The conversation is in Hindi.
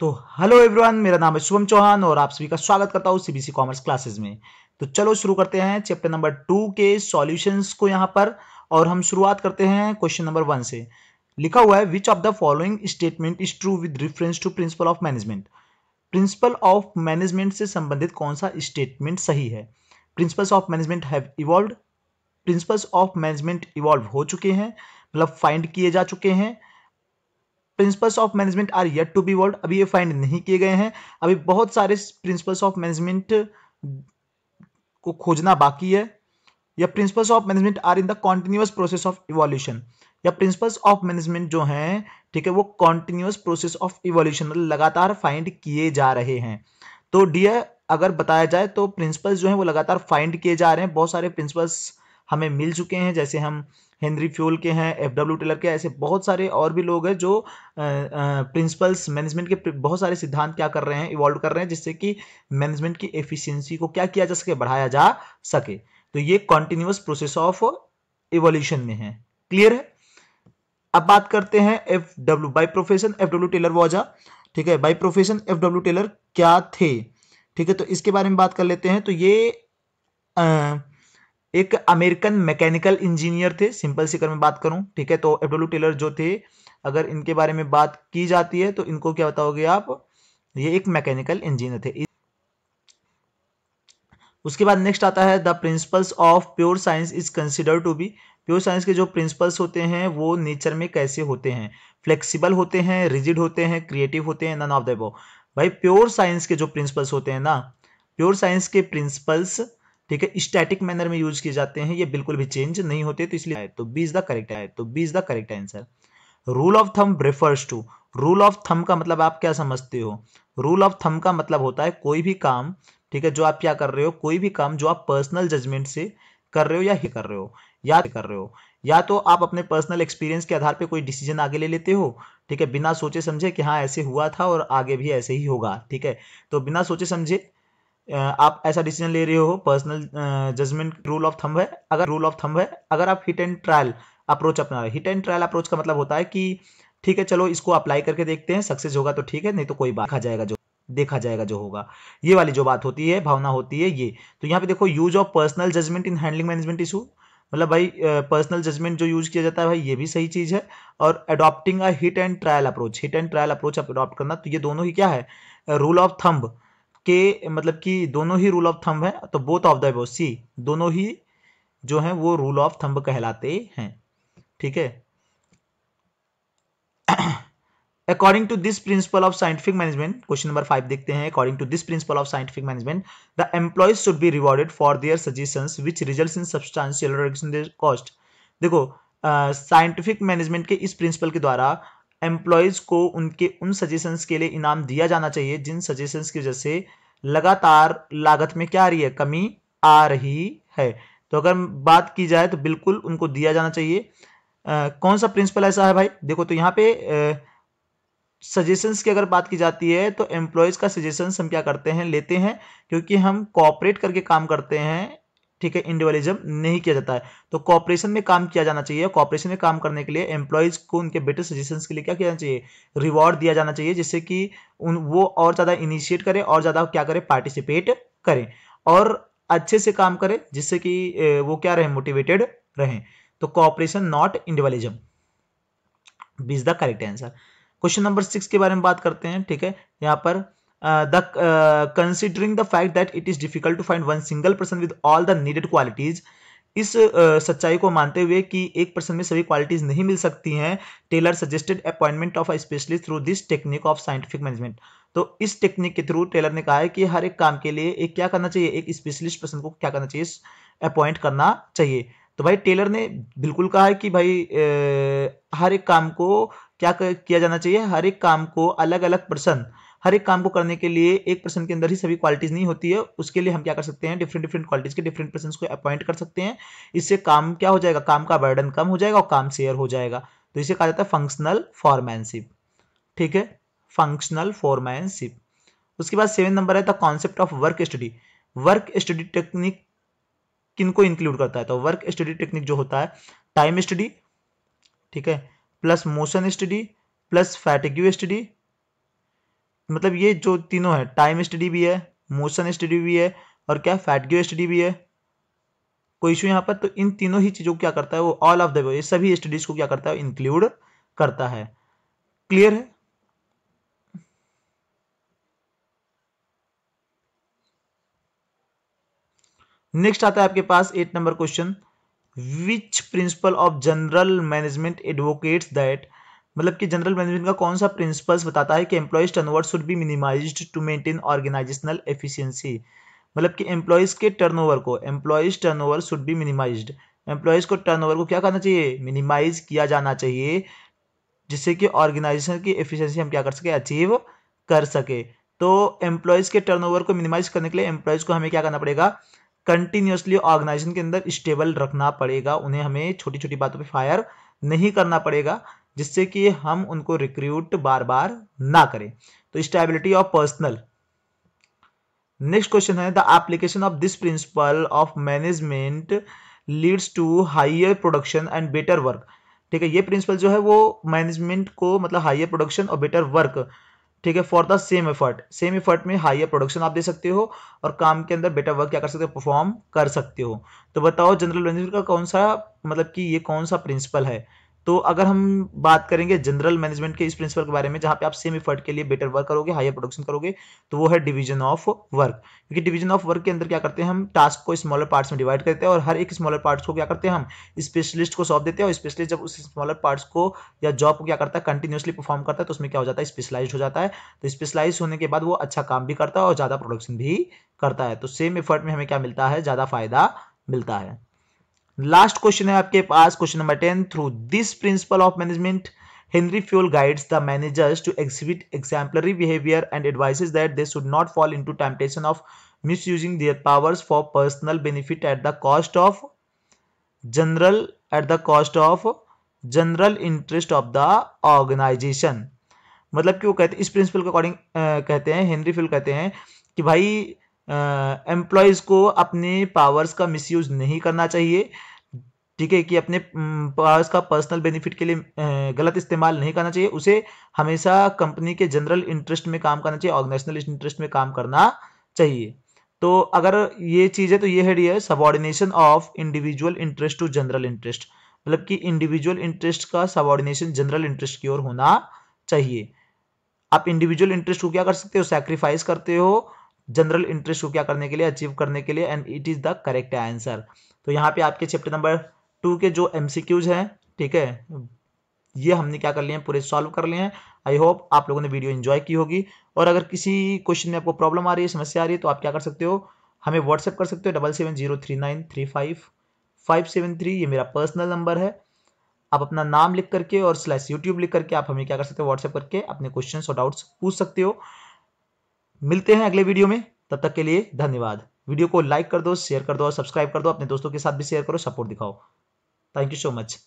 तो हेलो एवरीवन मेरा नाम है शुभम चौहान और आप सभी का स्वागत करता हूँ सीबीसी कॉमर्स क्लासेस में तो चलो शुरू करते हैं चैप्टर नंबर टू के सॉल्यूशंस को यहाँ पर और हम शुरुआत करते हैं क्वेश्चन नंबर वन से लिखा हुआ है which of the following statement is true with reference to principle of management principle of management से संबंधित कौन सा स्टेटमेंट सही है principles of management have evolve principles of management evolve हो चुके हैं मतलब फाइंड किए जा चुके हैं principles of management are yet to be world अभी ये फाइंड नहीं किए गए हैं अभी बहुत सारे प्रिंसिपल्स ऑफ मैनेजमेंट को खोजना बाकी है या principles of management are in the continuous process of evolution या प्रिंसिपल्स ऑफ मैनेजमेंट जो हैं ठीक है वो कॉन्टिन्यूस प्रोसेस ऑफ इवोल्यूशन लगातार फाइंड किए जा रहे हैं तो डियर अगर बताया जाए तो प्रिंसिपल्स जो हैं वो लगातार फाइंड किए जा रहे हैं बहुत सारे प्रिंसिपल्स हमें मिल चुके हैं जैसे हम हेनरी फ्यूल के हैं एफ डब्ल्यू टेलर के ऐसे बहुत सारे और भी लोग हैं जो प्रिंसिपल्स मैनेजमेंट के बहुत सारे सिद्धांत क्या कर रहे हैं इवॉल्व कर रहे हैं जिससे कि मैनेजमेंट की एफिशिएंसी को क्या किया जा सके बढ़ाया जा सके तो ये कॉन्टिन्यूस प्रोसेस ऑफ इवोल्यूशन में है क्लियर है अब बात करते हैं F W by profession F W Taylor was a ठीक है by profession F W Taylor क्या थे ठीक है तो इसके बारे में बात कर लेते हैं तो ये आ, एक अमेरिकन मैकेनिकल इंजीनियर थे सिंपल सी अगर मैं बात करूं ठीक है तो एफडब्ल्यू टेलर जो थे अगर इनके बारे में बात की जाती है तो इनको क्या बताओगे आप ये एक मैकेनिकल इंजीनियर थे उसके बाद नेक्स्ट आता है the principles of pure science is consider to be pure science के जो प्रिंसिपल्स होते हैं वो नेचर में कैसे होते हैं फ्लेक्सिबल होते हैं रिजिड होते हैं क्रिएटिव होते हैं नन ऑफ द भाई प्योर साइंस के जो प्रिंसिपल्स होते हैं ना प्योर साइंस के प्रिंसिपल्स ठीक है स्टैटिक मैनर में यूज किए जाते हैं ये बिल्कुल भी चेंज नहीं होते तो इसलिए तो बी इज द करेक्ट है तो B is the correct answer rule of thumb refers to rule of thumb का मतलब आप क्या समझते हो रूल ऑफ थम का मतलब होता है कोई भी काम ठीक है जो आप क्या कर रहे हो कोई भी काम जो आप पर्सनल जजमेंट से कर रहे हो या ही कर रहे हो या तो कर रहे हो या तो आप अपने पर्सनल एक्सपीरियंस के आधार पे कोई डिसीजन आगे ले लेते हो ठीक है बिना सोचे समझे कि हाँ ऐसे हुआ था और आगे भी ऐसे ही होगा ठीक है तो बिना सोचे समझे आप ऐसा डिसीजन ले रहे हो personal judgement rule of thumb है अगर रूल ऑफ थंब है अगर आप हिट एंड ट्रायल अप्रोच अपना हिट एंड ट्रायल अप्रोच का मतलब होता है कि ठीक है चलो इसको अप्लाई करके देखते हैं सक्सेस होगा तो ठीक है नहीं तो कोई बात देखा जाएगा जो देखा जाएगा जो होगा ये वाली जो बात होती है भावना होती है ये तो यहाँ पे देखो use of personal judgement in handling management issue मतलब भाई पर्सनल जजमेंट जो यूज किया जाता है भाई ये भी सही चीज़ है और adopting a hit and trial approach hit and trial approach adopt करना तो ये दोनों ही क्या है रूल ऑफ थंब के मतलब कि दोनों ही रूल ऑफ थंब है तो बोथ ऑफ द एबो सी दोनों ही जो है वो रूल ऑफ थंब कहलाते हैं ठीक है according to this principle of scientific management question number five देखते हैं according to this principle of scientific management the employees should be rewarded for their suggestion which result in substantial cost देखो साइंटिफिक uh, मैनेजमेंट के इस प्रिंसिपल के द्वारा एम्प्लॉयज को उनके उन सजेशंस के लिए इनाम दिया जाना चाहिए जिन सजेशंस की वजह से लगातार लागत में क्या आ रही है कमी आ रही है तो अगर बात की जाए तो बिल्कुल उनको दिया जाना चाहिए आ, कौन सा प्रिंसिपल ऐसा है भाई देखो तो यहाँ पे सजेशंस की अगर बात की जाती है तो एम्प्लॉयज़ का सजेशंस हम क्या करते हैं लेते हैं क्योंकि हम कॉपरेट करके काम करते हैं ठीक है इंडिविजुअलिज्म नहीं किया जाता है तो कॉपरेशन में काम किया जाना चाहिए कॉपरेशन में काम करने के लिए एम्प्लॉयज़ को उनके बेटर सजेशन के लिए क्या किया चाहिए रिवॉर्ड दिया जाना चाहिए जिससे कि उन वो और ज़्यादा इनिशिएट करें और ज़्यादा क्या करें पार्टिसिपेट करें और अच्छे से काम करें जिससे कि वो क्या रहे मोटिवेटेड रहें तो cooperation not individualism is the correct answer question number six के बारे में बात करते हैं ठीक है यहां पर uh, the uh, considering the fact that it is difficult to find one single person with all the needed qualities इस uh, सच्चाई को मानते हुए कि एक पर्सन में सभी क्वालिटीज नहीं मिल सकती हैं Taylor suggested appointment of a specialist through this technique of scientific management तो इस टेक्निक के थ्रू टेलर ने कहा है कि हर एक काम के लिए एक क्या करना चाहिए एक स्पेशलिस्ट पर्सन को क्या करना चाहिए अपॉइंट करना चाहिए तो भाई टेलर ने बिल्कुल कहा है कि भाई ए, uh, हर एक काम को क्या किया जाना चाहिए हर एक काम को अलग अलग पर्सन हर एक काम को करने के लिए एक पर्सन के अंदर ही सभी क्वालिटीज़ नहीं होती है उसके लिए हम क्या कर सकते हैं डिफरेंट डिफरेंट क्वालिटीज़ के डिफरेंट पर्सन को अपॉइंट कर सकते हैं इससे काम क्या हो जाएगा काम का बर्डन कम हो जाएगा और काम शेयर हो जाएगा तो इसे कहा जाता है फंक्शनल फॉर्मैनशिप ठीक है फंक्शनल फॉर्मैनशिप उसके बाद सेवन नंबर है the concept of work study work study technique किन को इंक्लूड करता है तो वर्क स्टडी टेक्निक जो होता है टाइम स्टडी ठीक है plus motion study plus fatigue study मतलब ये जो तीनों है टाइम स्टडी भी है मोशन स्टडी भी है और क्या फैटग्यू स्टडी भी है कोई इशू यहाँ पर तो इन तीनों ही चीज़ों को क्या करता है वो ऑल ऑफ द ये सभी स्टडीज को क्या करता है इंक्लूड करता है क्लियर है नेक्स्ट आता है आपके पास eight number question which principle of general management advocates that मतलब कि जनरल मैनेजमेंट का कौन सा प्रिंसिपल्स बताता है कि employees turnover should be minimised to maintain organisational efficiency मतलब कि एम्प्लॉयज़ के टर्नओवर को employees turnover should be minimised employees को टर्नओवर को क्या करना चाहिए मिनिमाइज किया जाना चाहिए जिससे कि ऑर्गेनाइजेशन की एफिशियंसी हम क्या कर सके अचीव कर सके तो एम्प्लॉयज़ के टर्न को मिनिमाइज करने के लिए एम्प्लॉयज़ को हमें क्या करना पड़ेगा कंटिन्यूसली ऑर्गेनाइजेशन के अंदर स्टेबल रखना पड़ेगा उन्हें हमें छोटी छोटी बातों पे फायर नहीं करना पड़ेगा जिससे कि हम उनको रिक्रूट बार बार ना करें तो stability of personnel next question है the application of this principle of management leads to higher production and better work ठीक है ये प्रिंसिपल जो है वो मैनेजमेंट को मतलब हाइयर प्रोडक्शन और बेटर वर्क ठीक है for the same effort same effort में हाइयर प्रोडक्शन आप दे सकते हो और काम के अंदर बेटर वर्क क्या कर सकते हो परफॉर्म कर सकते हो तो बताओ जनरल मैनेजमेंट का कौन सा मतलब कि ये कौन सा प्रिंसिपल है तो अगर हम बात करेंगे जनरल मैनेजमेंट के इस प्रिंसिपल के बारे में जहां पे आप सेम इफर्ट के लिए बेटर वर्क करोगे हायर प्रोडक्शन करोगे तो वो है डिवीजन ऑफ वर्क क्योंकि डिवीजन ऑफ वर्क के अंदर क्या करते हैं हम टास्क को स्मॉलर पार्ट्स में डिवाइड करते हैं और हर एक स्मॉलर पार्ट्स को क्या करते हैं हम स्पेशलिस्ट को सौंप देते हैं और स्पेशलिस्ट जब उस स्मॉलर पार्ट्स को या जॉब को क्या करता है कंटिन्यूसली परफॉर्म करता है तो उसमें क्या हो जाता है स्पेशलाइज हो जाता है तो स्पेशलाइज होने के बाद वो अच्छा काम भी करता है और ज़्यादा प्रोडक्शन भी करता है तो सेम इफर्ट में हमें क्या मिलता है ज़्यादा फायदा मिलता है लास्ट क्वेश्चन है आपके पास question number ten through this principle of management Henri Fayol guides the managers to exhibit exemplary behaviour and advises that they should not fall into temptation of misusing their powers for personal benefit at the cost of general at the cost of general interest of the organisation मतलब कि वो कहते इस प्रिंसिपल के अकॉर्डिंग कहते हैं हेनरी फ्यूल कहते हैं कि भाई एम्प्लॉयज़ को अपने पावर्स का मिसयूज नहीं करना चाहिए ठीक है कि अपने पास का पर्सनल बेनिफिट के लिए गलत इस्तेमाल नहीं करना चाहिए उसे हमेशा कंपनी के जनरल इंटरेस्ट में काम करना चाहिए ऑर्गेनाइजनल इंटरेस्ट में काम करना चाहिए तो अगर ये चीज़ है तो ये है dear subordination of individual interest to general interest मतलब कि इंडिविजुअल इंटरेस्ट का सबॉर्डिनेशन जनरल इंटरेस्ट की ओर होना चाहिए आप इंडिविजुअल इंटरेस्ट को क्या कर सकते हो सैक्रिफाइस करते हो जनरल इंटरेस्ट को क्या करने के लिए अचीव करने के लिए and it is the correct answer तो यहाँ पे आपके चैप्टर नंबर टू के जो एम हैं ठीक है ये हमने क्या कर लिए हैं पूरे सॉल्व कर लिए हैं आई होप आप लोगों ने वीडियो एंजॉय की होगी और अगर किसी क्वेश्चन में आपको प्रॉब्लम आ रही है समस्या आ रही है तो आप क्या कर सकते हो हमें व्हाट्सएप कर सकते हो double seven zero three nine three five five seven three ये मेरा पर्सनल नंबर है आप अपना नाम लिख करके और स्लैश यूट्यूब लिख करके आप हमें क्या कर सकते हो व्हाट्सएप करके अपने क्वेश्चन और डाउट्स पूछ सकते हो मिलते हैं अगले वीडियो में तब तक के लिए धन्यवाद वीडियो को लाइक कर दो शेयर कर दो और सब्सक्राइब कर दो अपने दोस्तों के साथ भी शेयर करो सपोर्ट दिखाओ Thank you so much.